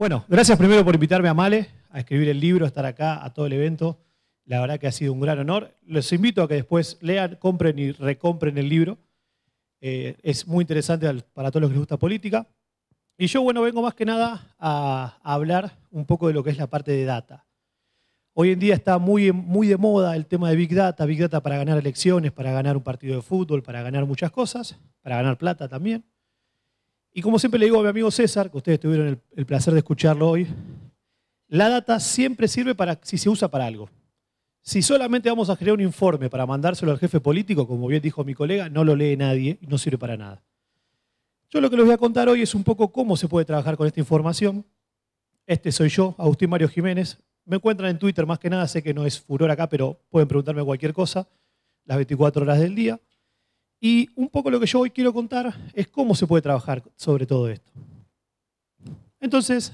Bueno, gracias primero por invitarme a Male a escribir el libro, a estar acá, a todo el evento. La verdad que ha sido un gran honor. Les invito a que después lean, compren y recompren el libro. Eh, es muy interesante para todos los que les gusta política. Y yo, bueno, vengo más que nada a, hablar un poco de lo que es la parte de data. Hoy en día está muy, muy de moda el tema de Big Data, Big Data para ganar elecciones, para ganar un partido de fútbol, para ganar muchas cosas, para ganar plata también. Y como siempre le digo a mi amigo César, que ustedes tuvieron el, placer de escucharlo hoy, la data siempre sirve para si se usa para algo. Si solamente vamos a crear un informe para mandárselo al jefe político, como bien dijo mi colega, no lo lee nadie y no sirve para nada. Yo lo que les voy a contar hoy es un poco cómo se puede trabajar con esta información. Este soy yo, Agustín Mario Jiménez. Me encuentran en Twitter más que nada, sé que no es furor acá, pero pueden preguntarme cualquier cosa las 24 horas del día. Y un poco lo que yo hoy quiero contar es cómo se puede trabajar sobre todo esto. Entonces,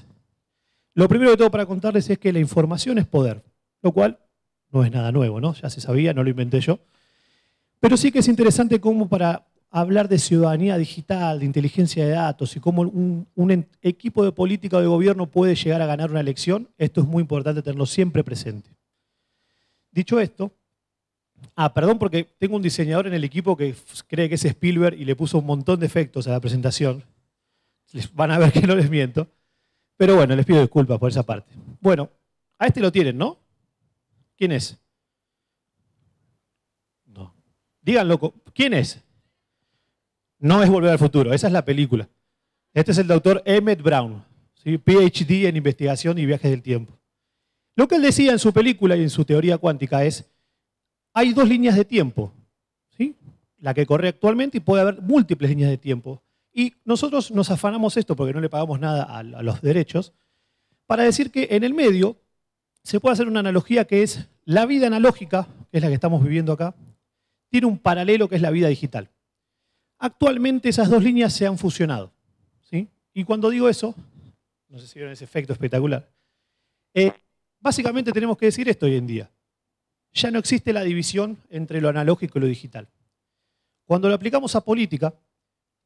lo primero de todo para contarles es que la información es poder, lo cual no es nada nuevo, ¿no? Ya se sabía, no lo inventé yo. Pero sí que es interesante cómo para hablar de ciudadanía digital, de inteligencia de datos y cómo un, un equipo de política o de gobierno puede llegar a ganar una elección, esto es muy importante tenerlo siempre presente. Dicho esto, Ah, perdón, porque tengo un diseñador en el equipo que cree que es Spielberg y le puso un montón de efectos a la presentación. Les van a ver que no les miento. Pero bueno, les pido disculpas por esa parte. Bueno, a este lo tienen, ¿no? ¿Quién es? No. Díganlo, ¿quién es? No es Volver al Futuro, esa es la película. Este es el doctor Emmett Brown, PhD en investigación y viajes del tiempo. Lo que él decía en su película y en su teoría cuántica es hay dos líneas de tiempo, ¿sí? la que corre actualmente y puede haber múltiples líneas de tiempo. Y nosotros nos afanamos esto porque no le pagamos nada a, los derechos, para decir que en el medio se puede hacer una analogía que es la vida analógica, que es la que estamos viviendo acá, tiene un paralelo que es la vida digital. Actualmente esas dos líneas se han fusionado. ¿sí? Y cuando digo eso, no sé si vieron ese efecto espectacular, eh, básicamente tenemos que decir esto hoy en día ya no existe la división entre lo analógico y lo digital. Cuando lo aplicamos a política,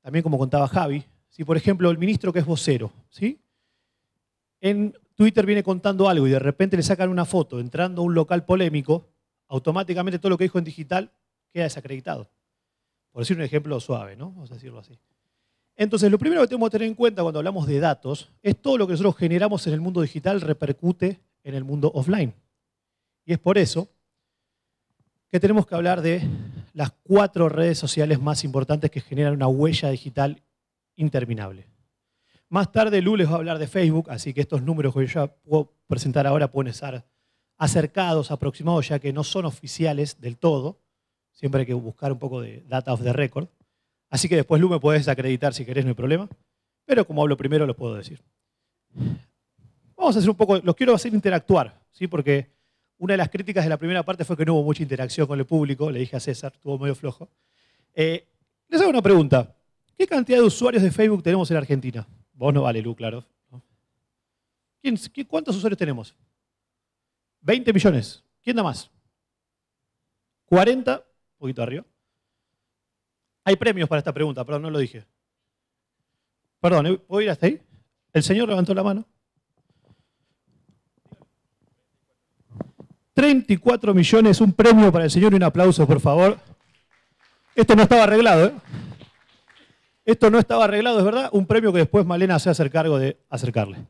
también como contaba Javi, si por ejemplo el ministro que es vocero, ¿sí? en Twitter viene contando algo y de repente le sacan una foto entrando a un local polémico, automáticamente todo lo que dijo en digital queda desacreditado. Por decir un ejemplo suave, ¿no? Vamos a decirlo así. Entonces, lo primero que tenemos que tener en cuenta cuando hablamos de datos es todo lo que nosotros generamos en el mundo digital repercute en el mundo offline. Y es por eso que tenemos que hablar de las cuatro redes sociales más importantes que generan una huella digital interminable. Más tarde Lu les va a hablar de Facebook, así que estos números que yo ya puedo presentar ahora pueden estar acercados, aproximados, ya que no son oficiales del todo. Siempre hay que buscar un poco de data of the record. Así que después Lu me puedes acreditar si querés, no hay problema. Pero como hablo primero, lo puedo decir. Vamos a hacer un poco, los quiero hacer interactuar, ¿sí? porque una de las críticas de la primera parte fue que no hubo mucha interacción con el público, le dije a César, estuvo medio flojo. Eh, les hago una pregunta. ¿Qué cantidad de usuarios de Facebook tenemos en Argentina? Vos no vale, Lu, claro. cuántos usuarios tenemos? 20 millones. ¿Quién da más? 40, un poquito arriba. Hay premios para esta pregunta, perdón, no lo dije. Perdón, ¿eh? ¿puedo ir hasta ahí? El señor levantó la mano. 34 millones, un premio para el señor y un aplauso, por favor. Esto no estaba arreglado, ¿eh? Esto no estaba arreglado, es verdad. Un premio que después Malena se hace cargo de acercarle.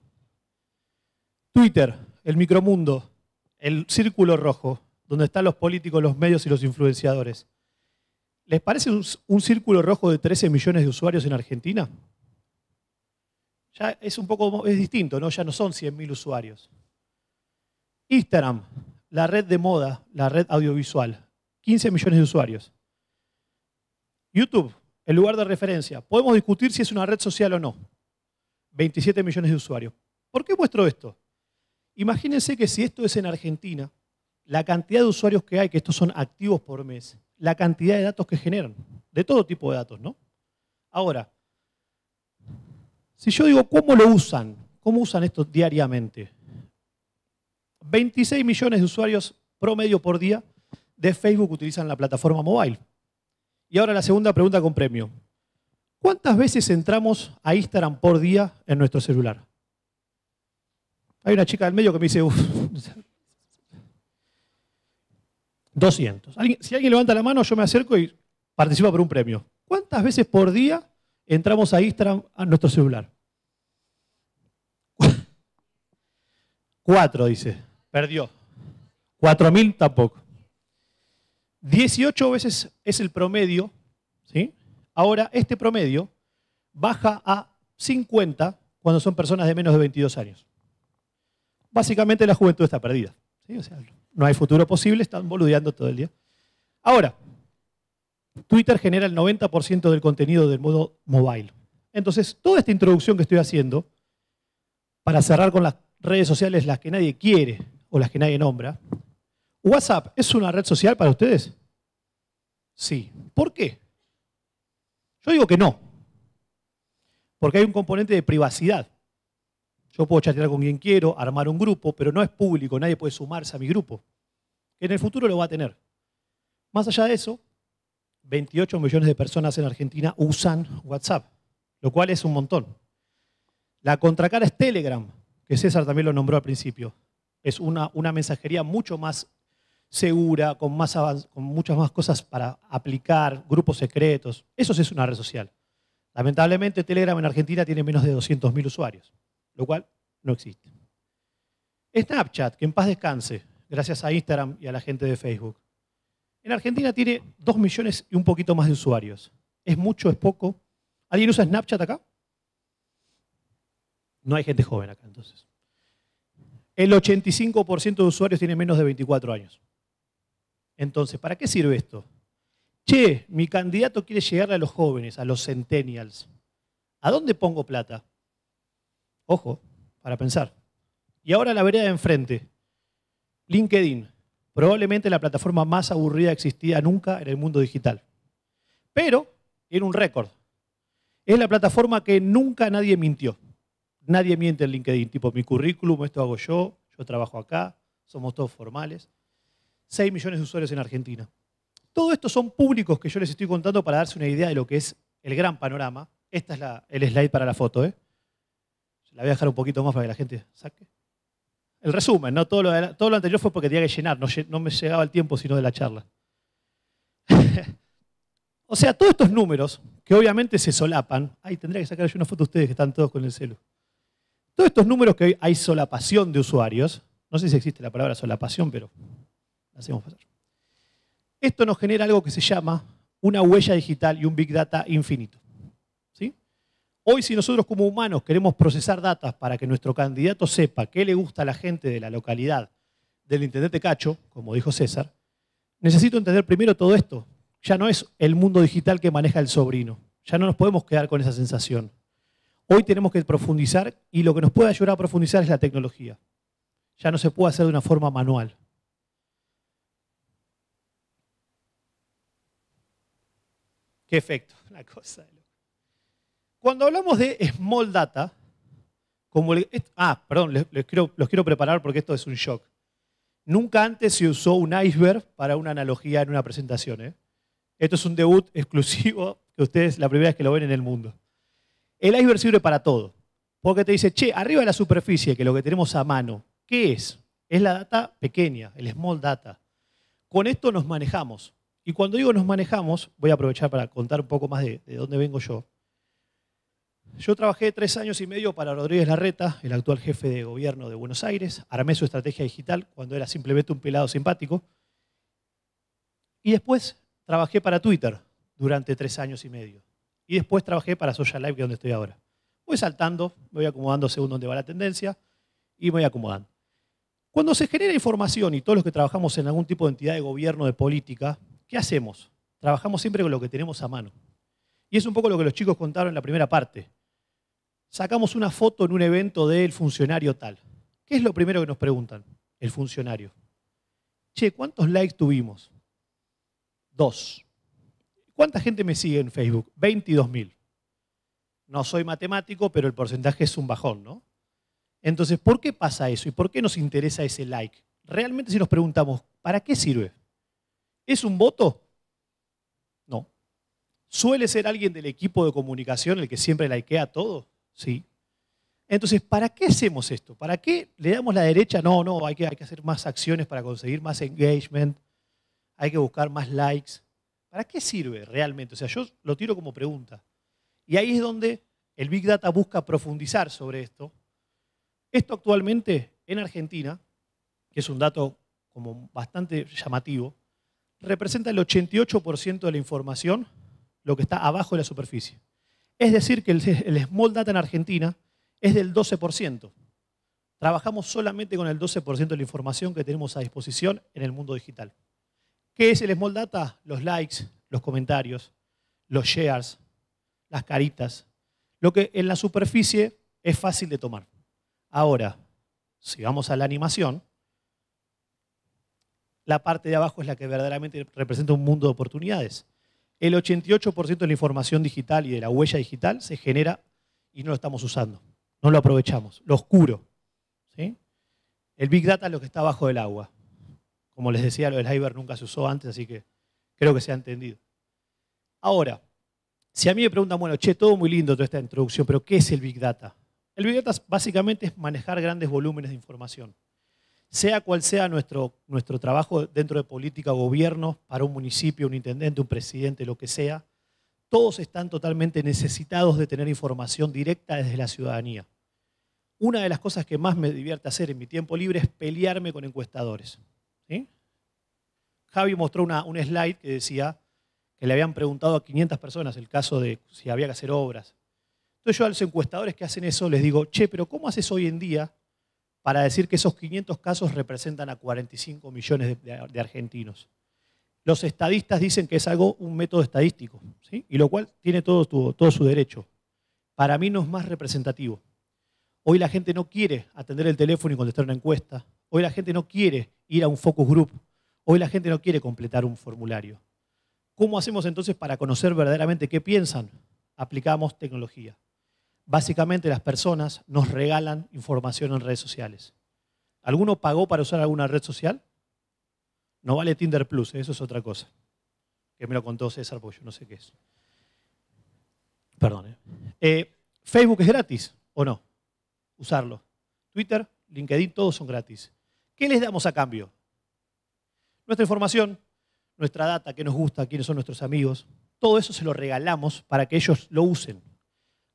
Twitter, el micromundo, el círculo rojo, donde están los políticos, los medios y los influenciadores. ¿Les parece un, círculo rojo de 13 millones de usuarios en Argentina? Ya es un poco es distinto, ¿no? Ya no son 100.000 usuarios. Instagram, la red de moda, la red audiovisual, 15 millones de usuarios. YouTube, el lugar de referencia. Podemos discutir si es una red social o no. 27 millones de usuarios. ¿Por qué muestro esto? Imagínense que si esto es en Argentina, la cantidad de usuarios que hay, que estos son activos por mes, la cantidad de datos que generan, de todo tipo de datos, ¿no? Ahora, si yo digo cómo lo usan, cómo usan esto diariamente, 26 millones de usuarios promedio por día de Facebook utilizan la plataforma mobile. Y ahora la segunda pregunta con premio. ¿Cuántas veces entramos a Instagram por día en nuestro celular? Hay una chica del medio que me dice, 200. Si alguien levanta la mano, yo me acerco y participa por un premio. ¿Cuántas veces por día entramos a Instagram a nuestro celular? Cuatro, dice. Perdió. 4.000 tampoco. 18 veces es el promedio, ¿sí? Ahora, este promedio baja a 50 cuando son personas de menos de 22 años. Básicamente la juventud está perdida. no hay futuro posible, están boludeando todo el día. Ahora, Twitter genera el 90% del contenido del modo mobile. Entonces, toda esta introducción que estoy haciendo, para cerrar con las redes sociales, las que nadie quiere, o las que nadie nombra. ¿WhatsApp es una red social para ustedes? Sí. ¿Por qué? Yo digo que no. Porque hay un componente de privacidad. Yo puedo chatear con quien quiero, armar un grupo, pero no es público, nadie puede sumarse a mi grupo. En el futuro lo va a tener. Más allá de eso, 28 millones de personas en Argentina usan WhatsApp, lo cual es un montón. La contracara es Telegram, que César también lo nombró al principio es una, una mensajería mucho más segura, con, más con muchas más cosas para aplicar, grupos secretos. Eso sí es una red social. Lamentablemente Telegram en Argentina tiene menos de 200.000 usuarios, lo cual no existe. Snapchat, que en paz descanse, gracias a Instagram y a la gente de Facebook. En Argentina tiene 2 millones y un poquito más de usuarios. ¿Es mucho? ¿Es poco? ¿Alguien usa Snapchat acá? No hay gente joven acá entonces el 85% de usuarios tiene menos de 24 años. Entonces, ¿para qué sirve esto? Che, mi candidato quiere llegar a los jóvenes, a los centennials. ¿A dónde pongo plata? Ojo, para pensar. Y ahora la vereda de enfrente. LinkedIn, probablemente la plataforma más aburrida existida nunca en el mundo digital. Pero tiene un récord. Es la plataforma que nunca nadie mintió nadie miente en LinkedIn, tipo mi currículum, esto hago yo, yo trabajo acá, somos todos formales. 6 millones de usuarios en Argentina. Todo esto son públicos que yo les estoy contando para darse una idea de lo que es el gran panorama. Esta es el slide para la foto. ¿eh? La voy a dejar un poquito más para que la gente saque. El resumen, ¿no? todo, lo, todo lo anterior fue porque tenía que llenar, no, no me llegaba el tiempo sino de la charla. o sea, todos estos números, que obviamente se solapan, ay, tendría que sacar yo una foto de ustedes que están todos con el celu. Todos estos números que hoy hay solapación de usuarios, no sé si existe la palabra solapación, pero la hacemos pasar. Esto nos genera algo que se llama una huella digital y un big data infinito. ¿sí? Hoy si nosotros como humanos queremos procesar datos para que nuestro candidato sepa qué le gusta a la gente de la localidad, del intendente Cacho, como dijo César, necesito entender primero todo esto. Ya no es el mundo digital que maneja el sobrino. Ya no nos podemos quedar con esa sensación. Hoy tenemos que profundizar y lo que nos puede ayudar a profundizar es la tecnología. Ya no se puede hacer de una forma manual. Qué efecto, cosa. Cuando hablamos de small data, como ah, perdón, los quiero preparar porque esto es un shock. Nunca antes se usó un iceberg para una analogía en una presentación. ¿eh? Esto es un debut exclusivo que ustedes la primera vez que lo ven en el mundo. El iceberg sirve para todo, porque te dice, che, arriba de la superficie, que lo que tenemos a mano, ¿qué es? Es la data pequeña, el small data. Con esto nos manejamos. Y cuando digo nos manejamos, voy a aprovechar para contar un poco más de, de dónde vengo yo. Yo trabajé tres años y medio para Rodríguez Larreta, el actual jefe de gobierno de Buenos Aires. Armé su estrategia digital cuando era simplemente un pelado simpático. Y después trabajé para Twitter durante tres años y medio. Y después trabajé para Social Live, que es donde estoy ahora. Voy saltando, me voy acomodando según donde va la tendencia y me voy acomodando. Cuando se genera información y todos los que trabajamos en algún tipo de entidad de gobierno, de política, ¿qué hacemos? Trabajamos siempre con lo que tenemos a mano. Y es un poco lo que los chicos contaron en la primera parte. Sacamos una foto en un evento del funcionario tal. ¿Qué es lo primero que nos preguntan? El funcionario. Che, ¿cuántos likes tuvimos? Dos. ¿Cuánta gente me sigue en Facebook? 22.000. No soy matemático, pero el porcentaje es un bajón, ¿no? Entonces, ¿por qué pasa eso y por qué nos interesa ese like? Realmente si nos preguntamos, ¿para qué sirve? ¿Es un voto? No. ¿Suele ser alguien del equipo de comunicación el que siempre likea todo? Sí. Entonces, ¿para qué hacemos esto? ¿Para qué le damos la derecha? No, no, hay que, hay que hacer más acciones para conseguir más engagement, hay que buscar más likes. ¿Para qué sirve realmente? O sea, yo lo tiro como pregunta. Y ahí es donde el Big Data busca profundizar sobre esto. Esto actualmente en Argentina, que es un dato como bastante llamativo, representa el 88% de la información, lo que está abajo de la superficie. Es decir, que el small data en Argentina es del 12%. Trabajamos solamente con el 12% de la información que tenemos a disposición en el mundo digital. ¿Qué es el small data? Los likes, los comentarios, los shares, las caritas. Lo que en la superficie es fácil de tomar. Ahora, si vamos a la animación, la parte de abajo es la que verdaderamente representa un mundo de oportunidades. El 88% de la información digital y de la huella digital se genera y no lo estamos usando, no lo aprovechamos, lo oscuro. El Big Data es lo que está abajo del agua. Como les decía, lo del nunca se usó antes, así que creo que se ha entendido. Ahora, si a mí me preguntan, bueno, che, todo muy lindo toda esta introducción, pero ¿qué es el Big Data? El Big Data básicamente es manejar grandes volúmenes de información. Sea cual sea nuestro, nuestro trabajo dentro de política, o gobierno, para un municipio, un intendente, un presidente, lo que sea, todos están totalmente necesitados de tener información directa desde la ciudadanía. Una de las cosas que más me divierte hacer en mi tiempo libre es pelearme con encuestadores. Javi mostró una, un slide que decía que le habían preguntado a 500 personas el caso de si había que hacer obras. Entonces yo a los encuestadores que hacen eso les digo, che, pero ¿cómo haces hoy en día para decir que esos 500 casos representan a 45 millones de, argentinos? Los estadistas dicen que es algo, un método estadístico, y lo cual tiene todo, todo su derecho. Para mí no es más representativo. Hoy la gente no quiere atender el teléfono y contestar una encuesta. Hoy la gente no quiere ir a un focus group. Hoy la gente no quiere completar un formulario. ¿Cómo hacemos entonces para conocer verdaderamente qué piensan? Aplicamos tecnología. Básicamente las personas nos regalan información en redes sociales. ¿Alguno pagó para usar alguna red social? No vale Tinder Plus, ¿eh? eso es otra cosa. Que me lo contó César porque yo no sé qué es. Perdón. ¿eh? Eh, Facebook es gratis o no? Usarlo. Twitter, LinkedIn, todos son gratis. ¿Qué les damos a cambio? Nuestra información, nuestra data, qué nos gusta, quiénes son nuestros amigos, todo eso se lo regalamos para que ellos lo usen.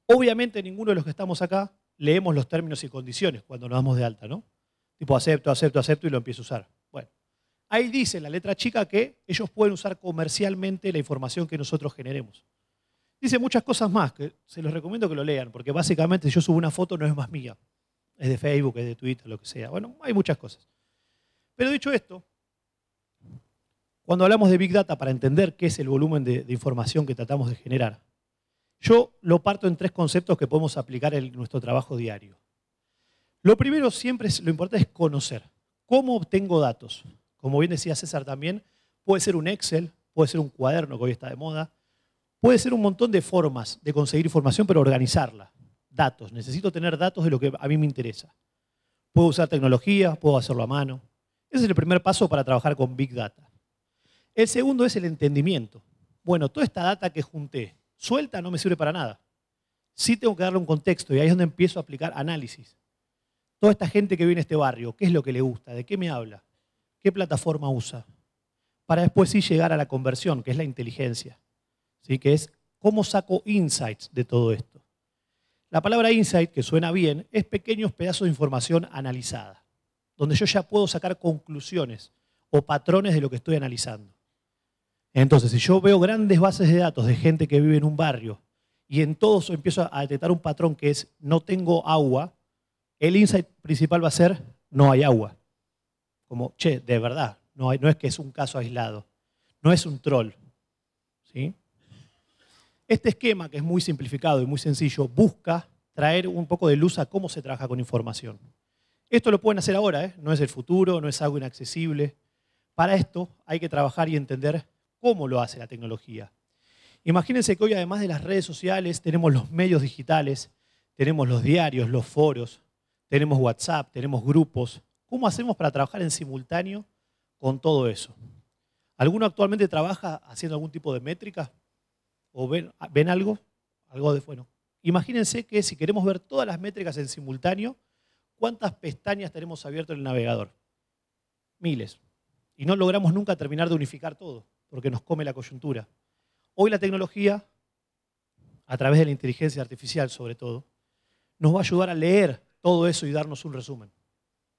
Obviamente ninguno de los que estamos acá leemos los términos y condiciones cuando nos damos de alta, ¿no? Tipo acepto, acepto, acepto y lo empiezo a usar. Bueno, ahí dice la letra chica que ellos pueden usar comercialmente la información que nosotros generemos. Dice muchas cosas más, que se los recomiendo que lo lean, porque básicamente si yo subo una foto no es más mía, es de Facebook, es de Twitter, lo que sea. Bueno, hay muchas cosas. Pero dicho esto, cuando hablamos de Big Data, para entender qué es el volumen de, información que tratamos de generar, yo lo parto en tres conceptos que podemos aplicar en nuestro trabajo diario. Lo primero siempre es, lo importante es conocer. ¿Cómo obtengo datos? Como bien decía César también, puede ser un Excel, puede ser un cuaderno que hoy está de moda, puede ser un montón de formas de conseguir información, pero organizarla. Datos, necesito tener datos de lo que a mí me interesa. Puedo usar tecnología, puedo hacerlo a mano, ese es el primer paso para trabajar con Big Data. El segundo es el entendimiento. Bueno, toda esta data que junté, suelta no me sirve para nada. Sí tengo que darle un contexto y ahí es donde empiezo a aplicar análisis. Toda esta gente que viene en este barrio, ¿qué es lo que le gusta? ¿De qué me habla? ¿Qué plataforma usa? Para después sí llegar a la conversión, que es la inteligencia. ¿Sí? Que es cómo saco insights de todo esto. La palabra insight, que suena bien, es pequeños pedazos de información analizada donde yo ya puedo sacar conclusiones o patrones de lo que estoy analizando. Entonces, si yo veo grandes bases de datos de gente que vive en un barrio y en todos empiezo a detectar un patrón que es no tengo agua, el insight principal va a ser no hay agua. Como, che, de verdad, no, hay, no es que es un caso aislado, no es un troll. ¿sí? Este esquema, que es muy simplificado y muy sencillo, busca traer un poco de luz a cómo se trabaja con información. Esto lo pueden hacer ahora, ¿eh? no es el futuro, no es algo inaccesible. Para esto hay que trabajar y entender cómo lo hace la tecnología. Imagínense que hoy además de las redes sociales tenemos los medios digitales, tenemos los diarios, los foros, tenemos WhatsApp, tenemos grupos. ¿Cómo hacemos para trabajar en simultáneo con todo eso? ¿Alguno actualmente trabaja haciendo algún tipo de métrica? ¿O ven, ven algo? Algo de bueno. Imagínense que si queremos ver todas las métricas en simultáneo, ¿Cuántas pestañas tenemos abiertas en el navegador? Miles. Y no logramos nunca terminar de unificar todo, porque nos come la coyuntura. Hoy la tecnología, a través de la inteligencia artificial sobre todo, nos va a ayudar a leer todo eso y darnos un resumen.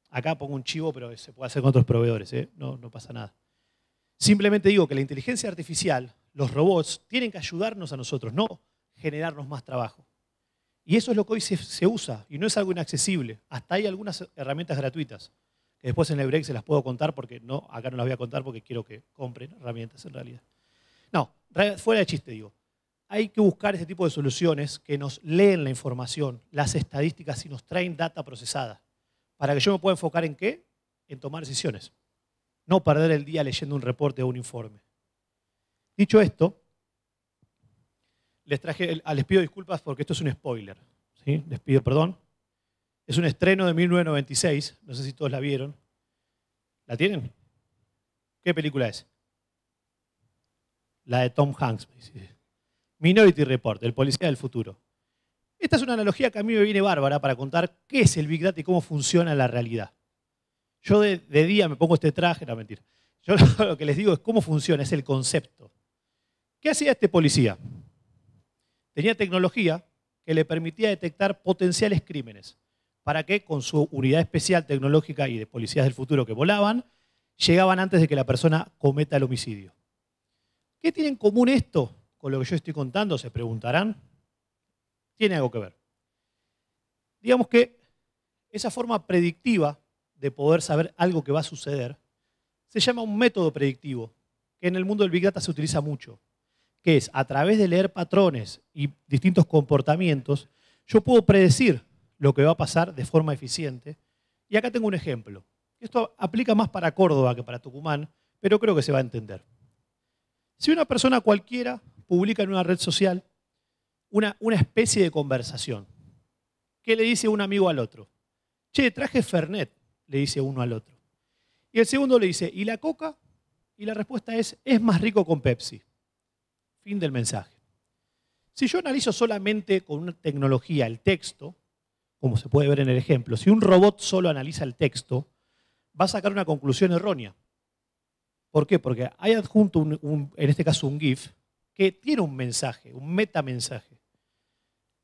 Acá pongo un chivo, pero se puede hacer con otros proveedores, ¿eh? no, no pasa nada. Simplemente digo que la inteligencia artificial, los robots, tienen que ayudarnos a nosotros, no generarnos más trabajo. Y eso es lo que hoy se, usa y no es algo inaccesible. Hasta hay algunas herramientas gratuitas, que después en el break se las puedo contar porque no, acá no las voy a contar porque quiero que compren herramientas en realidad. No, fuera de chiste digo. Hay que buscar ese tipo de soluciones que nos leen la información, las estadísticas y nos traen data procesada, para que yo me pueda enfocar en qué? En tomar decisiones. No perder el día leyendo un reporte o un informe. Dicho esto, les traje, ah, les pido disculpas porque esto es un spoiler, ¿sí? les pido perdón. Es un estreno de 1996, no sé si todos la vieron. ¿La tienen? ¿Qué película es? La de Tom Hanks. Minority Report, el policía del futuro. Esta es una analogía que a mí me viene bárbara para contar qué es el Big Data y cómo funciona la realidad. Yo de, día me pongo este traje, no mentira. Yo lo, lo que les digo es cómo funciona, es el concepto. ¿Qué hacía este policía? Tenía tecnología que le permitía detectar potenciales crímenes para que con su unidad especial tecnológica y de policías del futuro que volaban, llegaban antes de que la persona cometa el homicidio. ¿Qué tiene en común esto con lo que yo estoy contando? Se preguntarán. Tiene algo que ver. Digamos que esa forma predictiva de poder saber algo que va a suceder se llama un método predictivo, que en el mundo del Big Data se utiliza mucho que es a través de leer patrones y distintos comportamientos, yo puedo predecir lo que va a pasar de forma eficiente. Y acá tengo un ejemplo. Esto aplica más para Córdoba que para Tucumán, pero creo que se va a entender. Si una persona cualquiera publica en una red social una, una especie de conversación, ¿qué le dice un amigo al otro? Che, traje Fernet, le dice uno al otro. Y el segundo le dice, ¿y la coca? Y la respuesta es, es más rico con Pepsi. Fin del mensaje. Si yo analizo solamente con una tecnología el texto, como se puede ver en el ejemplo, si un robot solo analiza el texto, va a sacar una conclusión errónea. ¿Por qué? Porque hay adjunto, en este caso un GIF, que tiene un mensaje, un metamensaje.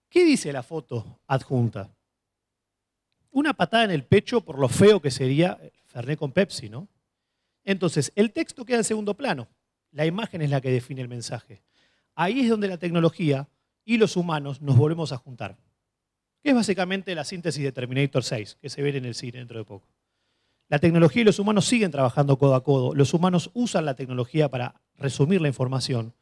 ¿Qué dice la foto adjunta? Una patada en el pecho por lo feo que sería Fernet con Pepsi, ¿no? Entonces, el texto queda en segundo plano. La imagen es la que define el mensaje. Ahí es donde la tecnología y los humanos nos volvemos a juntar. Que es básicamente la síntesis de Terminator 6, que se ve en el cine dentro de poco. La tecnología y los humanos siguen trabajando codo a codo. Los humanos usan la tecnología para resumir la información.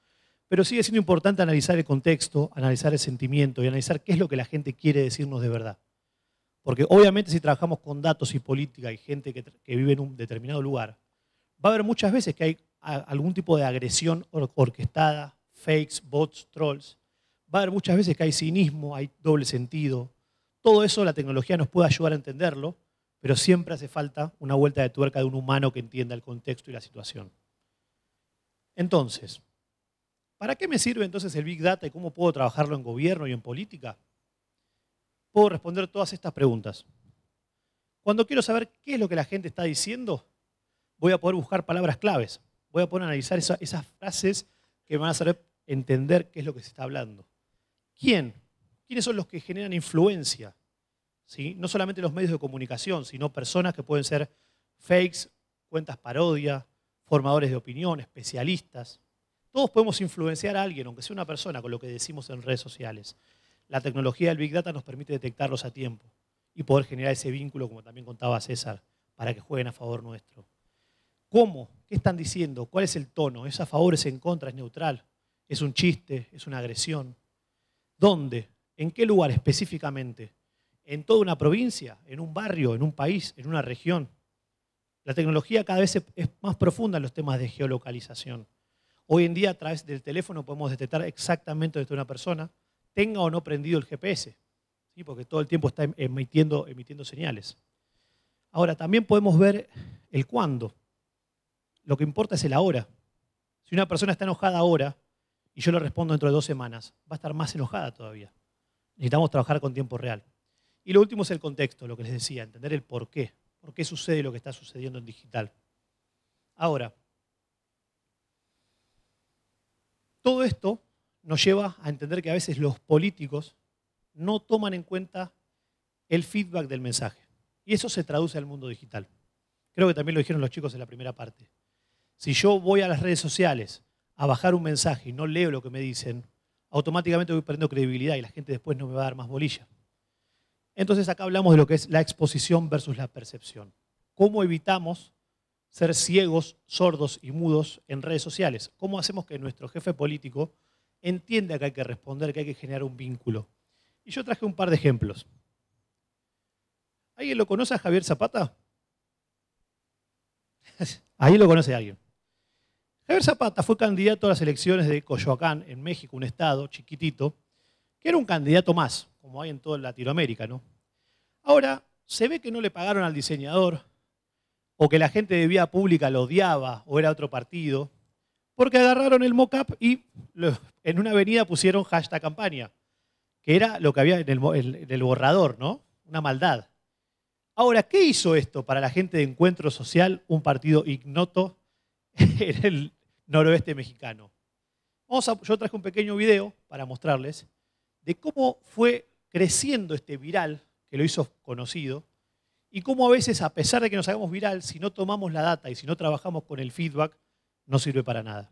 Pero sigue siendo importante analizar el contexto, analizar el sentimiento y analizar qué es lo que la gente quiere decirnos de verdad. Porque obviamente si trabajamos con datos y política y gente que, vive en un determinado lugar, va a haber muchas veces que hay algún tipo de agresión orquestada fakes, bots, trolls. Va a haber muchas veces que hay cinismo, hay doble sentido. Todo eso la tecnología nos puede ayudar a entenderlo, pero siempre hace falta una vuelta de tuerca de un humano que entienda el contexto y la situación. Entonces, ¿para qué me sirve entonces el Big Data y cómo puedo trabajarlo en gobierno y en política? Puedo responder todas estas preguntas. Cuando quiero saber qué es lo que la gente está diciendo, voy a poder buscar palabras claves. Voy a poder analizar esas frases que me van a servir, entender qué es lo que se está hablando. ¿Quién? ¿Quiénes son los que generan influencia? No solamente los medios de comunicación, sino personas que pueden ser fakes, cuentas parodia, formadores de opinión, especialistas. Todos podemos influenciar a alguien, aunque sea una persona, con lo que decimos en redes sociales. La tecnología del Big Data nos permite detectarlos a tiempo y poder generar ese vínculo, como también contaba César, para que jueguen a favor nuestro. ¿Cómo? ¿Qué están diciendo? ¿Cuál es el tono? ¿Es a favor? ¿Es en contra? ¿Es neutral? ¿Es un chiste? ¿Es una agresión? ¿Dónde? ¿En qué lugar específicamente? ¿En toda una provincia? ¿En un barrio? ¿En un país? ¿En una región? La tecnología cada vez es más profunda en los temas de geolocalización. Hoy en día a través del teléfono podemos detectar exactamente dónde está una persona, tenga o no prendido el GPS, porque todo el tiempo está em-, emitiendo, emitiendo señales. Ahora, también podemos ver el cuándo. Lo que importa es el ahora. Si una persona está enojada ahora, y yo le respondo dentro de dos semanas, va a estar más enojada todavía. Necesitamos trabajar con tiempo real. Y lo último es el contexto, lo que les decía, entender el por qué, por qué sucede lo que está sucediendo en digital. Ahora, todo esto nos lleva a entender que a veces los políticos no toman en cuenta el feedback del mensaje. Y eso se traduce al mundo digital. Creo que también lo dijeron los chicos en la primera parte. Si yo voy a las redes sociales a bajar un mensaje y no leo lo que me dicen, automáticamente voy perdiendo credibilidad y la gente después no me va a dar más bolilla. Entonces acá hablamos de lo que es la exposición versus la percepción. ¿Cómo evitamos ser ciegos, sordos y mudos en redes sociales? ¿Cómo hacemos que nuestro jefe político entienda que hay que responder, que hay que generar un vínculo? Y yo traje un par de ejemplos. ¿Alguien lo conoce a Javier Zapata? Ahí lo conoce alguien. Javier Zapata fue candidato a las elecciones de Coyoacán, en México, un estado chiquitito, que era un candidato más, como hay en toda Latinoamérica, ¿no? Ahora, se ve que no le pagaron al diseñador, o que la gente de vía pública lo odiaba, o era otro partido, porque agarraron el mock-up y en una avenida pusieron hashtag campaña, que era lo que había en el, en el borrador, ¿no? Una maldad. Ahora, ¿qué hizo esto para la gente de Encuentro Social, un partido ignoto en el noroeste mexicano. yo traje un pequeño video para mostrarles de cómo fue creciendo este viral que lo hizo conocido y cómo a veces, a pesar de que nos hagamos viral, si no tomamos la data y si no trabajamos con el feedback, no sirve para nada.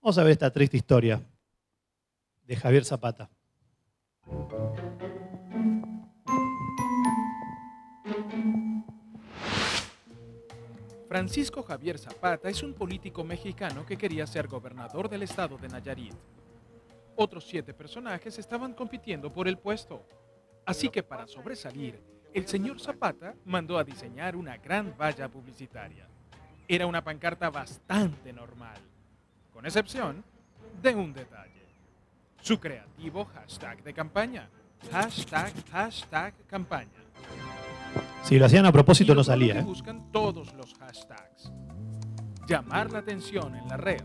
Vamos a ver esta triste historia de Javier Zapata. Francisco Javier Zapata es un político mexicano que quería ser gobernador del estado de Nayarit. Otros siete personajes estaban compitiendo por el puesto. Así que para sobresalir, el señor Zapata mandó a diseñar una gran valla publicitaria. Era una pancarta bastante normal, con excepción de un detalle. Su creativo hashtag de campaña. Hashtag, hashtag campaña. Si lo hacían a propósito, no salía. ¿eh? Buscan todos los hashtags. Llamar la atención en la red.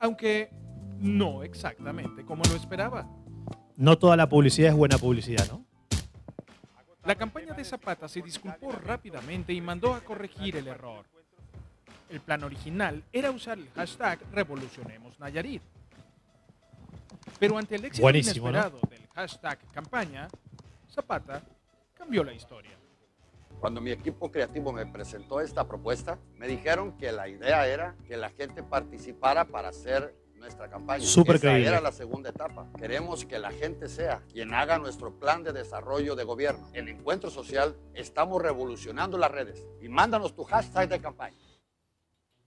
Aunque no exactamente como lo esperaba. No toda la publicidad es buena publicidad, ¿no? La campaña de Zapata se disculpó rápidamente y mandó a corregir el error. El plan original era usar el hashtag Revolucionemos Nayarit. Pero ante el éxito inesperado del hashtag campaña, Zapata cambió la historia. Cuando mi equipo creativo me presentó esta propuesta, me dijeron que la idea era que la gente participara para hacer nuestra campaña. Súper Esa era la segunda etapa. Queremos que la gente sea quien haga nuestro plan de desarrollo de gobierno. En Encuentro Social estamos revolucionando las redes. Y mándanos tu hashtag de campaña.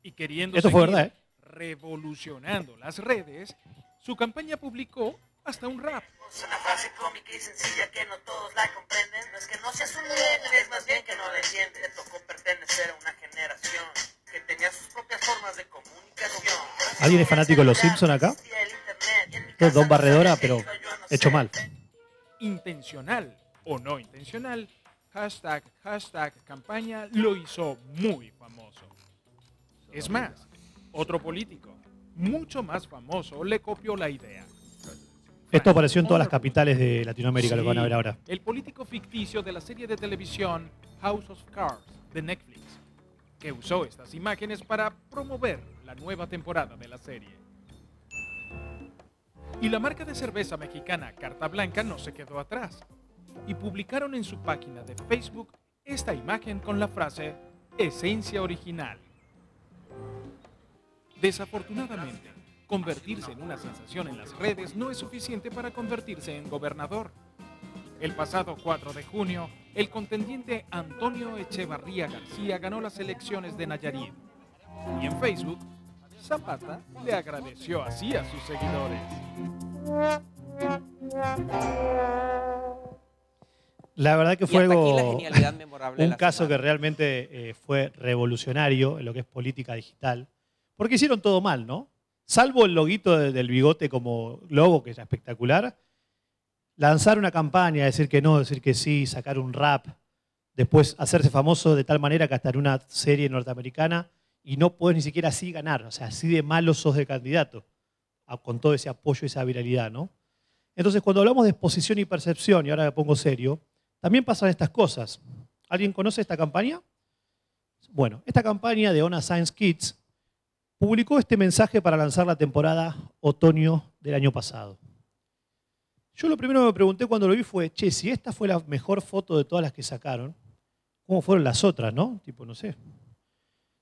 Y queriendo eso seguir fue verdad, ¿eh? revolucionando las redes, su campaña publicó hasta un rap. pertenecer a de ¿Alguien es fanático de los Simpsons acá? Es Don Barredora, pero hecho mal. Intencional o no intencional, hashtag, hashtag campaña lo hizo muy famoso. Es más, otro político, mucho más famoso, le copió la idea. Esto apareció en todas las capitales de Latinoamérica, lo van a ver ahora. El político ficticio de la serie de televisión House of Cards de Netflix, que usó estas imágenes para promover la nueva temporada de la serie. Y la marca de cerveza mexicana Carta Blanca no se quedó atrás y publicaron en su página de Facebook esta imagen con la frase Esencia Original. Desafortunadamente, Convertirse en una sensación en las redes no es suficiente para convertirse en gobernador. El pasado 4 de junio, el contendiente Antonio Echevarría García ganó las elecciones de Nayarit. Y en Facebook, Zapata le agradeció así a sus seguidores. La verdad que fue algo, un caso que realmente eh, fue revolucionario en lo que es política digital, porque hicieron todo mal, ¿no? salvo el loguito del bigote como logo, que es espectacular, lanzar una campaña, decir que no, decir que sí, sacar un rap, después hacerse famoso de tal manera que hasta en una serie norteamericana y no puedes ni siquiera así ganar, o sea, así de malo sos de candidato, con todo ese apoyo y esa viralidad, ¿no? Entonces, cuando hablamos de exposición y percepción, y ahora me pongo serio, también pasan estas cosas. ¿Alguien conoce esta campaña? Bueno, esta campaña de Ona Science Kids publicó este mensaje para lanzar la temporada otoño del año pasado. Yo lo primero que me pregunté cuando lo vi fue, che, si esta fue la mejor foto de todas las que sacaron, ¿cómo fueron las otras, no? Tipo, no sé.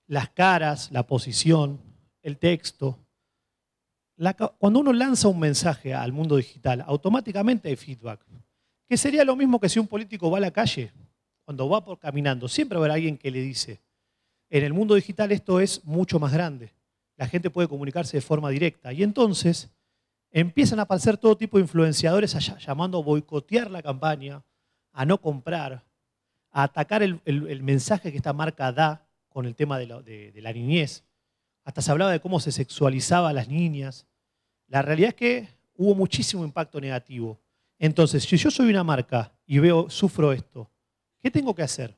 Las caras, la posición, el texto. cuando uno lanza un mensaje al mundo digital, automáticamente hay feedback. Que sería lo mismo que si un político va a la calle, cuando va por caminando, siempre habrá alguien que le dice, en el mundo digital esto es mucho más grande la gente puede comunicarse de forma directa. Y entonces empiezan a aparecer todo tipo de influenciadores allá, llamando a boicotear la campaña, a no comprar, a atacar el, mensaje que esta marca da con el tema de la, la niñez. Hasta se hablaba de cómo se sexualizaba a las niñas. La realidad es que hubo muchísimo impacto negativo. Entonces, si yo soy una marca y veo, sufro esto, ¿qué tengo que hacer?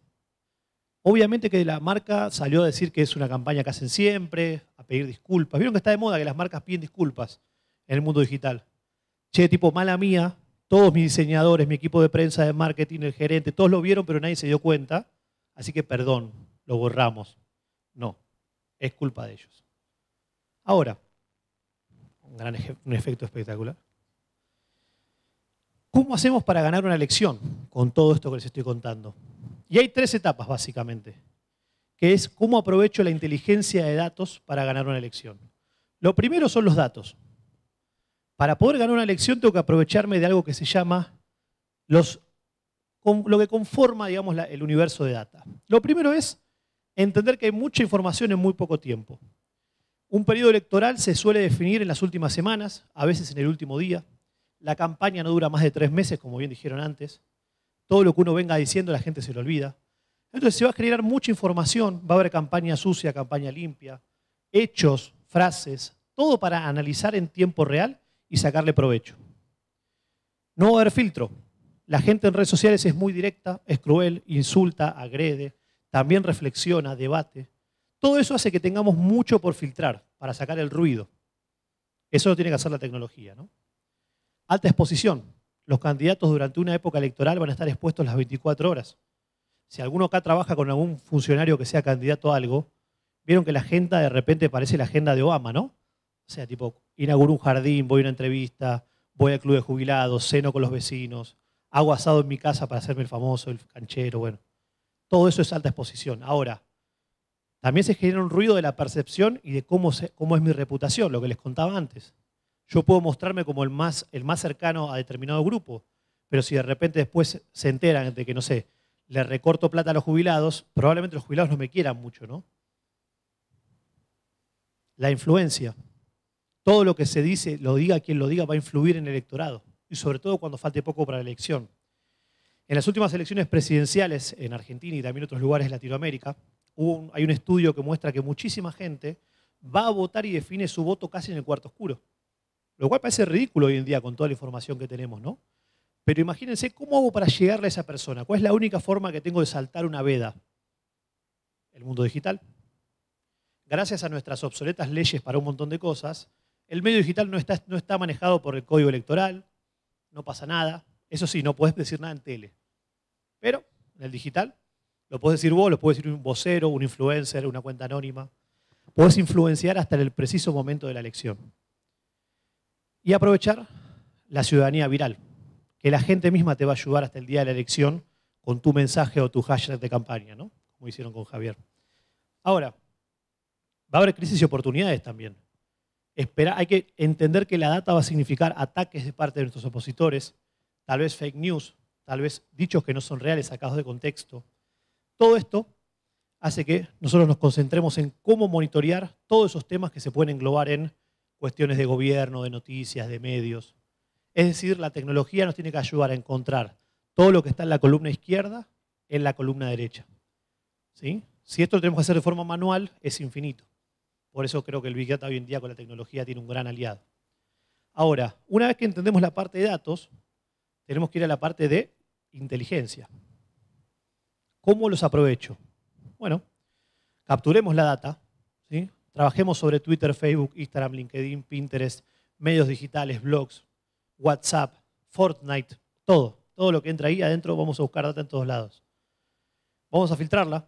Obviamente que la marca salió a decir que es una campaña que hacen siempre, a pedir disculpas. Vieron que está de moda que las marcas piden disculpas en el mundo digital. Che, tipo, mala mía, todos mis diseñadores, mi equipo de prensa, de marketing, el gerente, todos lo vieron, pero nadie se dio cuenta. Así que perdón, lo borramos. No, es culpa de ellos. Ahora, un, gran efecto espectacular. ¿Cómo hacemos para ganar una elección con todo esto que les estoy contando? Y hay tres etapas básicamente, que es cómo aprovecho la inteligencia de datos para ganar una elección. Lo primero son los datos. Para poder ganar una elección tengo que aprovecharme de algo que se llama los, lo que conforma digamos, el universo de data. Lo primero es entender que hay mucha información en muy poco tiempo. Un periodo electoral se suele definir en las últimas semanas, a veces en el último día. La campaña no dura más de tres meses, como bien dijeron antes todo lo que uno venga diciendo la gente se lo olvida. Entonces se va a generar mucha información, va a haber campaña sucia, campaña limpia, hechos, frases, todo para analizar en tiempo real y sacarle provecho. No va a haber filtro. La gente en redes sociales es muy directa, es cruel, insulta, agrede, también reflexiona, debate. Todo eso hace que tengamos mucho por filtrar para sacar el ruido. Eso lo tiene que hacer la tecnología. ¿no? Alta exposición los candidatos durante una época electoral van a estar expuestos las 24 horas. Si alguno acá trabaja con algún funcionario que sea candidato a algo, vieron que la agenda de repente parece la agenda de Obama, ¿no? O sea, tipo, inauguro un jardín, voy a una entrevista, voy al club de jubilados, ceno con los vecinos, hago asado en mi casa para hacerme el famoso, el canchero, bueno. Todo eso es alta exposición. Ahora, también se genera un ruido de la percepción y de cómo, cómo es mi reputación, lo que les contaba antes yo puedo mostrarme como el más, el más cercano a determinado grupo, pero si de repente después se enteran de que, no sé, le recorto plata a los jubilados, probablemente los jubilados no me quieran mucho, ¿no? La influencia. Todo lo que se dice, lo diga quien lo diga, va a influir en el electorado, y sobre todo cuando falte poco para la elección. En las últimas elecciones presidenciales en Argentina y también en otros lugares de Latinoamérica, hay un estudio que muestra que muchísima gente va a votar y define su voto casi en el cuarto oscuro. Lo cual parece ridículo hoy en día con toda la información que tenemos, ¿no? Pero imagínense cómo hago para llegarle a esa persona. ¿Cuál es la única forma que tengo de saltar una veda? El mundo digital. Gracias a nuestras obsoletas leyes para un montón de cosas, el medio digital no está, manejado por el código electoral, no pasa nada. Eso sí, no podés decir nada en tele. Pero en el digital lo podés decir vos, lo podés decir un vocero, un influencer, una cuenta anónima. Podés influenciar hasta el preciso momento de la elección. Y aprovechar la ciudadanía viral, que la gente misma te va a ayudar hasta el día de la elección con tu mensaje o tu hashtag de campaña, ¿no? Como hicieron con Javier. Ahora, va a haber crisis y oportunidades también. Espera, hay que entender que la data va a significar ataques de parte de nuestros opositores, tal vez fake news, tal vez dichos que no son reales, sacados de contexto. Todo esto hace que nosotros nos concentremos en cómo monitorear todos esos temas que se pueden englobar en cuestiones de gobierno, de noticias, de medios. Es decir, la tecnología nos tiene que ayudar a encontrar todo lo que está en la columna izquierda en la columna derecha. ¿Sí? Si esto lo tenemos que hacer de forma manual, es infinito. Por eso creo que el Big Data hoy en día con la tecnología tiene un gran aliado. Ahora, una vez que entendemos la parte de datos, tenemos que ir a la parte de inteligencia. ¿Cómo los aprovecho? Bueno, capturemos la data, ¿sí? Trabajemos sobre Twitter, Facebook, Instagram, LinkedIn, Pinterest, medios digitales, blogs, WhatsApp, Fortnite, todo. Todo lo que entra ahí adentro vamos a buscar data en todos lados. Vamos a filtrarla.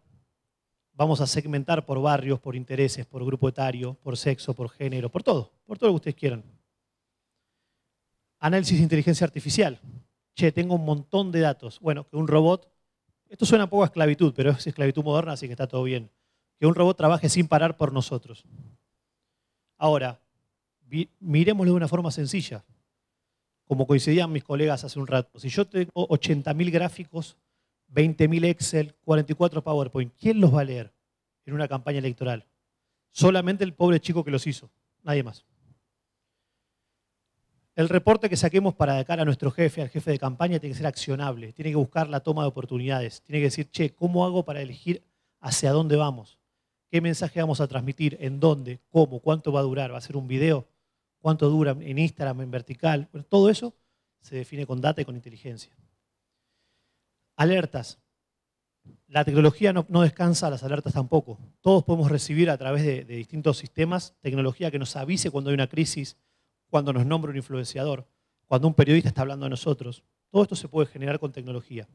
Vamos a segmentar por barrios, por intereses, por grupo etario, por sexo, por género, por todo. Por todo lo que ustedes quieran. Análisis de inteligencia artificial. Che, tengo un montón de datos. Bueno, que un robot... Esto suena un poco a esclavitud, pero es esclavitud moderna, así que está todo bien que un robot trabaje sin parar por nosotros. Ahora, miremoslo de una forma sencilla, como coincidían mis colegas hace un rato. Si yo tengo 80.000 gráficos, 20.000 Excel, 44 PowerPoint, ¿quién los va a leer en una campaña electoral? Solamente el pobre chico que los hizo, nadie más. El reporte que saquemos para de cara a nuestro jefe, al jefe de campaña, tiene que ser accionable, tiene que buscar la toma de oportunidades, tiene que decir, che, ¿cómo hago para elegir hacia dónde vamos? qué mensaje vamos a transmitir, en dónde, cómo, cuánto va a durar, va a ser un video, cuánto dura en Instagram, en vertical. todo eso se define con data y con inteligencia. Alertas. La tecnología no, descansa las alertas tampoco. Todos podemos recibir a través de, de distintos sistemas tecnología que nos avise cuando hay una crisis, cuando nos nombra un influenciador, cuando un periodista está hablando de nosotros. Todo esto se puede generar con tecnología.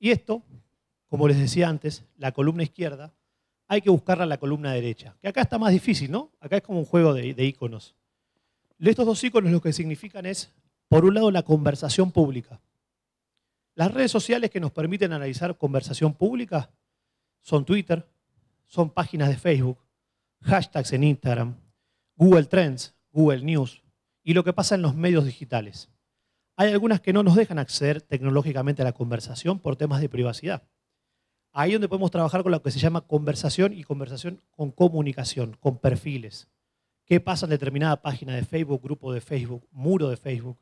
Y esto, como les decía antes, la columna izquierda hay que buscarla en la columna derecha. Que acá está más difícil, ¿no? Acá es como un juego de, de iconos. Estos dos iconos lo que significan es, por un lado, la conversación pública. Las redes sociales que nos permiten analizar conversación pública son Twitter, son páginas de Facebook, hashtags en Instagram, Google Trends, Google News y lo que pasa en los medios digitales. Hay algunas que no nos dejan acceder tecnológicamente a la conversación por temas de privacidad ahí donde podemos trabajar con lo que se llama conversación y conversación con comunicación, con perfiles. ¿Qué pasa en determinada página de Facebook, grupo de Facebook, muro de Facebook,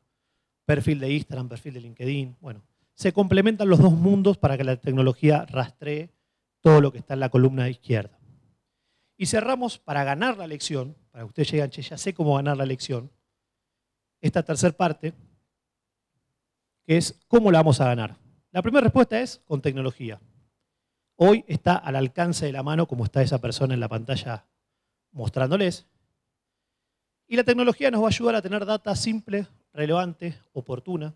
perfil de Instagram, perfil de LinkedIn? Bueno, se complementan los dos mundos para que la tecnología rastree todo lo que está en la columna izquierda. Y cerramos para ganar la lección. para que ustedes lleguen, che, ya sé cómo ganar la elección, esta tercera parte, que es cómo la vamos a ganar. La primera respuesta es con tecnología hoy está al alcance de la mano como está esa persona en la pantalla mostrándoles. Y la tecnología nos va a ayudar a tener data simple, relevante, oportuna.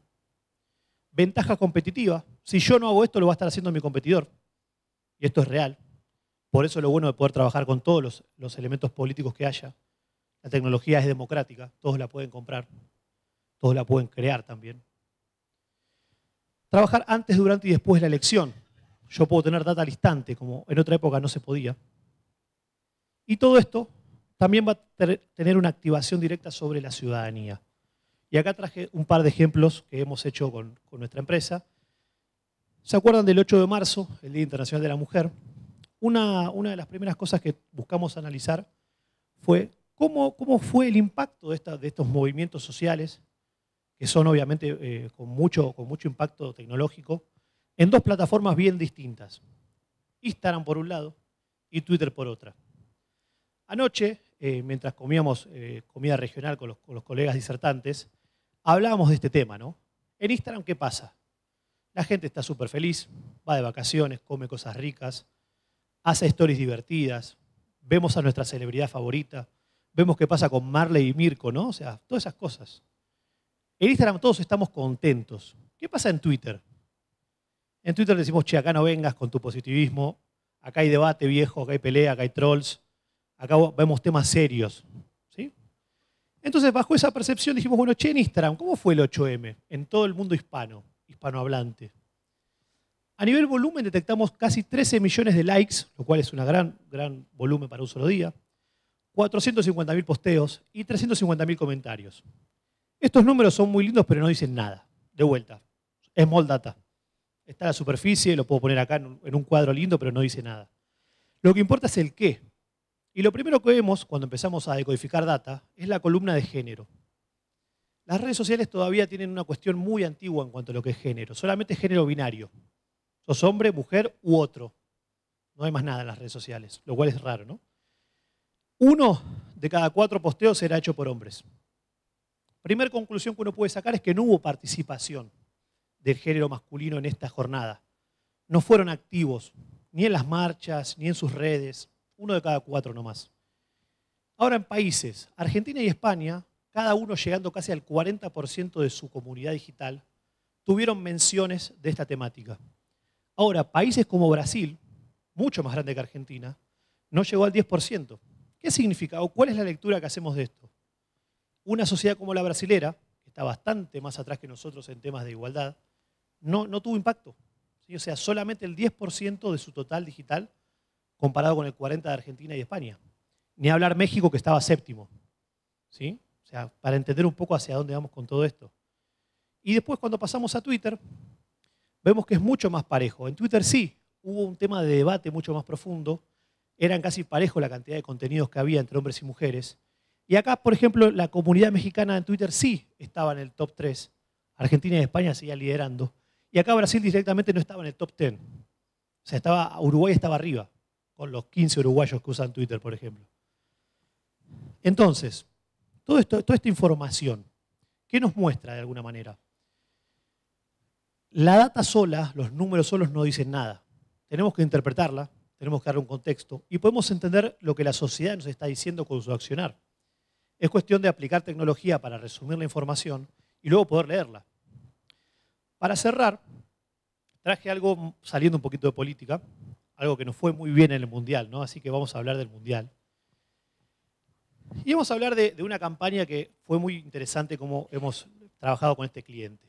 Ventaja competitiva. Si yo no hago esto, lo va a estar haciendo mi competidor. Y esto es real. Por eso lo bueno de poder trabajar con todos los, los elementos políticos que haya. La tecnología es democrática, todos la pueden comprar, todos la pueden crear también. Trabajar antes, durante y después de la elección. Yo puedo tener data al instante, como en otra época no se podía. Y todo esto también va a tener una activación directa sobre la ciudadanía. Y acá traje un par de ejemplos que hemos hecho con, nuestra empresa. ¿Se acuerdan del 8 de marzo, el Día Internacional de la Mujer? Una, una de las primeras cosas que buscamos analizar fue cómo, cómo fue el impacto de, de estos movimientos sociales que son obviamente eh, con, mucho, con mucho impacto tecnológico, en dos plataformas bien distintas. Instagram por un lado y Twitter por otra. Anoche, eh, mientras comíamos eh, comida regional con los, con los, colegas disertantes, hablábamos de este tema, ¿no? En Instagram, ¿qué pasa? La gente está súper feliz, va de vacaciones, come cosas ricas, hace stories divertidas, vemos a nuestra celebridad favorita, vemos qué pasa con Marley y Mirko, ¿no? O sea, todas esas cosas. En Instagram todos estamos contentos. ¿Qué pasa en Twitter? En Twitter decimos, che, acá no vengas con tu positivismo, acá hay debate viejo, acá hay pelea, acá hay trolls, acá vemos temas serios. ¿sí? Entonces, bajo esa percepción dijimos, bueno, che, en Instagram, ¿cómo fue el 8M en todo el mundo hispano, hispanohablante? A nivel volumen detectamos casi 13 millones de likes, lo cual es un gran, gran volumen para un solo día, 450.000 posteos y 350.000 comentarios. Estos números son muy lindos, pero no dicen nada. De vuelta, es moldata. data. Está la superficie, lo puedo poner acá en un cuadro lindo, pero no dice nada. Lo que importa es el qué. Y lo primero que vemos cuando empezamos a decodificar data es la columna de género. Las redes sociales todavía tienen una cuestión muy antigua en cuanto a lo que es género. Solamente género binario. Sos hombre, mujer u otro. No hay más nada en las redes sociales, lo cual es raro, ¿no? Uno de cada cuatro posteos será hecho por hombres. Primera conclusión que uno puede sacar es que no hubo participación del género masculino en esta jornada. No fueron activos, ni en las marchas, ni en sus redes, uno de cada cuatro nomás. Ahora en países, Argentina y España, cada uno llegando casi al 40% de su comunidad digital, tuvieron menciones de esta temática. Ahora, países como Brasil, mucho más grande que Argentina, no llegó al 10%. ¿Qué significa o cuál es la lectura que hacemos de esto? Una sociedad como la brasilera, que está bastante más atrás que nosotros en temas de igualdad, no, tuvo impacto. O sea, solamente el 10% de su total digital comparado con el 40% de Argentina y España. Ni hablar México, que estaba séptimo. ¿sí? O sea, para entender un poco hacia dónde vamos con todo esto. Y después, cuando pasamos a Twitter, vemos que es mucho más parejo. En Twitter sí, hubo un tema de debate mucho más profundo. Eran casi parejos la cantidad de contenidos que había entre hombres y mujeres. Y acá, por ejemplo, la comunidad mexicana en Twitter sí estaba en el top 3. Argentina y España seguían liderando. Y acá Brasil directamente no estaba en el top 10. O sea, estaba, Uruguay estaba arriba, con los 15 uruguayos que usan Twitter, por ejemplo. Entonces, toda esta información, ¿qué nos muestra de alguna manera? La data sola, los números solos no dicen nada. Tenemos que interpretarla, tenemos que darle un contexto y podemos entender lo que la sociedad nos está diciendo con su accionar. Es cuestión de aplicar tecnología para resumir la información y luego poder leerla. Para cerrar, traje algo saliendo un poquito de política, algo que nos fue muy bien en el Mundial, ¿no? Así que vamos a hablar del Mundial. Y vamos a hablar de, una campaña que fue muy interesante como hemos trabajado con este cliente.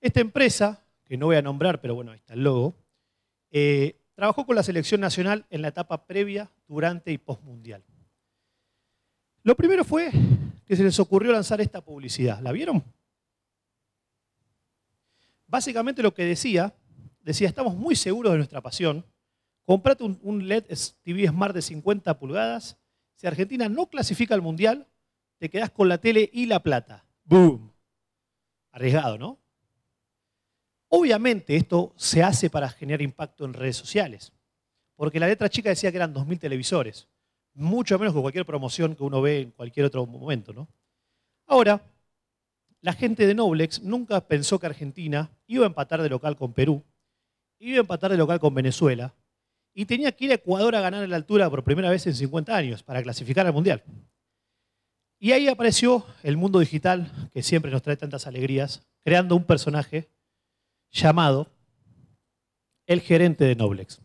Esta empresa, que no voy a nombrar, pero bueno, ahí está el logo, eh, trabajó con la selección nacional en la etapa previa, durante y postmundial. Lo primero fue que se les ocurrió lanzar esta publicidad. ¿La vieron? básicamente lo que decía, decía, estamos muy seguros de nuestra pasión, comprate un, LED TV Smart de 50 pulgadas, si Argentina no clasifica al Mundial, te quedás con la tele y la plata. ¡Boom! Arriesgado, ¿no? Obviamente esto se hace para generar impacto en redes sociales, porque la letra chica decía que eran 2.000 televisores, mucho menos que cualquier promoción que uno ve en cualquier otro momento, ¿no? Ahora, la gente de Noblex nunca pensó que Argentina iba a empatar de local con Perú, iba a empatar de local con Venezuela y tenía que ir a Ecuador a ganar a la altura por primera vez en 50 años para clasificar al Mundial. Y ahí apareció el mundo digital que siempre nos trae tantas alegrías, creando un personaje llamado el gerente de Noblex.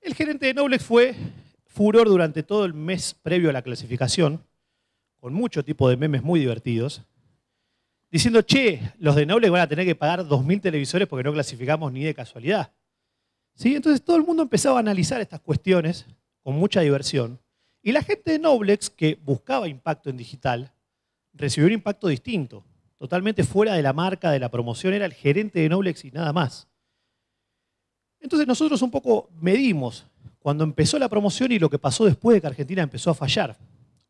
El gerente de Noblex fue furor durante todo el mes previo a la clasificación con mucho tipo de memes muy divertidos, diciendo, che, los de Noblex van a tener que pagar 2.000 televisores porque no clasificamos ni de casualidad. ¿Sí? Entonces todo el mundo empezaba a analizar estas cuestiones con mucha diversión. Y la gente de Noblex, que buscaba impacto en digital, recibió un impacto distinto, totalmente fuera de la marca, de la promoción, era el gerente de Noblex y nada más. Entonces nosotros un poco medimos cuando empezó la promoción y lo que pasó después de que Argentina empezó a fallar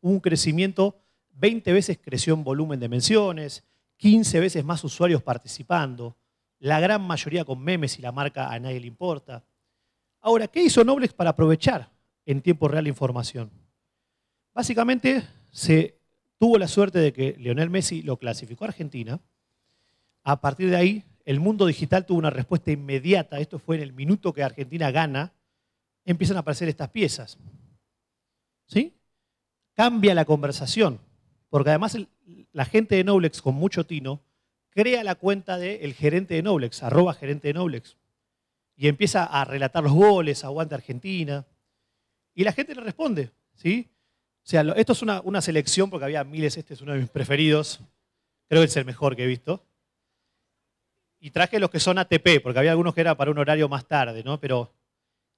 un crecimiento, 20 veces creció en volumen de menciones, 15 veces más usuarios participando, la gran mayoría con memes y la marca a nadie le importa. Ahora, ¿qué hizo Noblex para aprovechar en tiempo real la información? Básicamente se tuvo la suerte de que Lionel Messi lo clasificó a Argentina. A partir de ahí, el mundo digital tuvo una respuesta inmediata. Esto fue en el minuto que Argentina gana. Empiezan a aparecer estas piezas. ¿Sí? cambia la conversación, porque además la gente de Noblex con mucho tino crea la cuenta del gerente de Noblex, arroba gerente de Noblex, y empieza a relatar los goles, aguante Argentina, y la gente le responde, ¿sí? O sea, esto es una, una selección, porque había miles, este es uno de mis preferidos, creo que es el mejor que he visto, y traje los que son ATP, porque había algunos que era para un horario más tarde, ¿no? Pero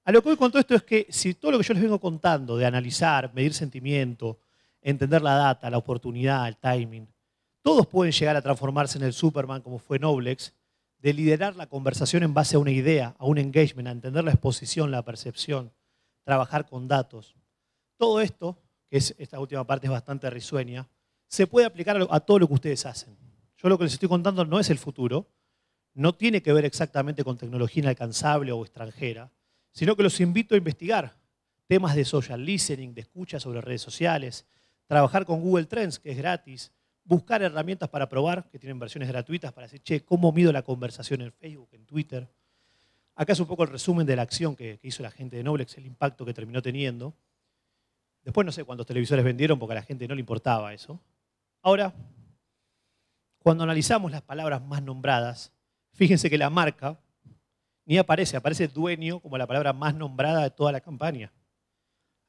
a lo que hoy con todo esto es que si todo lo que yo les vengo contando de analizar, medir sentimiento, entender la data, la oportunidad, el timing, todos pueden llegar a transformarse en el Superman como fue Noblex, de liderar la conversación en base a una idea, a un engagement, a entender la exposición, la percepción, trabajar con datos. Todo esto, que esta última parte es bastante risueña, se puede aplicar a todo lo que ustedes hacen. Yo lo que les estoy contando no es el futuro, no tiene que ver exactamente con tecnología inalcanzable o extranjera, sino que los invito a investigar temas de social listening, de escucha sobre redes sociales, trabajar con Google Trends, que es gratis, buscar herramientas para probar, que tienen versiones gratuitas para decir, che, ¿cómo mido la conversación en Facebook, en Twitter? Acá es un poco el resumen de la acción que, que hizo la gente de Noblex, el impacto que terminó teniendo. Después no sé cuántos televisores vendieron porque a la gente no le importaba eso. Ahora, cuando analizamos las palabras más nombradas, fíjense que la marca aparece, aparece dueño como la palabra más nombrada de toda la campaña.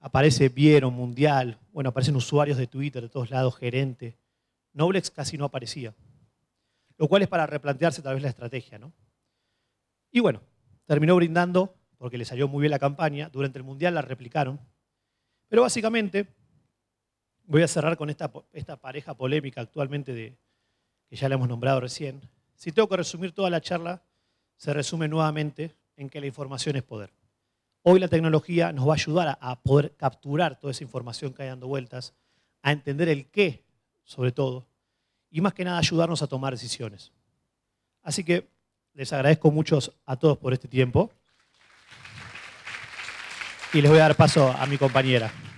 Aparece o Mundial, bueno, aparecen usuarios de Twitter de todos lados, gerente. Noblex casi no aparecía. Lo cual es para replantearse tal vez la estrategia, ¿no? Y bueno, terminó brindando, porque le salió muy bien la campaña, durante el Mundial la replicaron. Pero básicamente, voy a cerrar con esta, esta pareja polémica actualmente de, que ya la hemos nombrado recién. Si tengo que resumir toda la charla, se resume nuevamente en que la información es poder. Hoy la tecnología nos va a ayudar a, poder capturar toda esa información que hay dando vueltas, a entender el qué, sobre todo, y más que nada ayudarnos a tomar decisiones. Así que les agradezco mucho a todos por este tiempo y les voy a dar paso a mi compañera.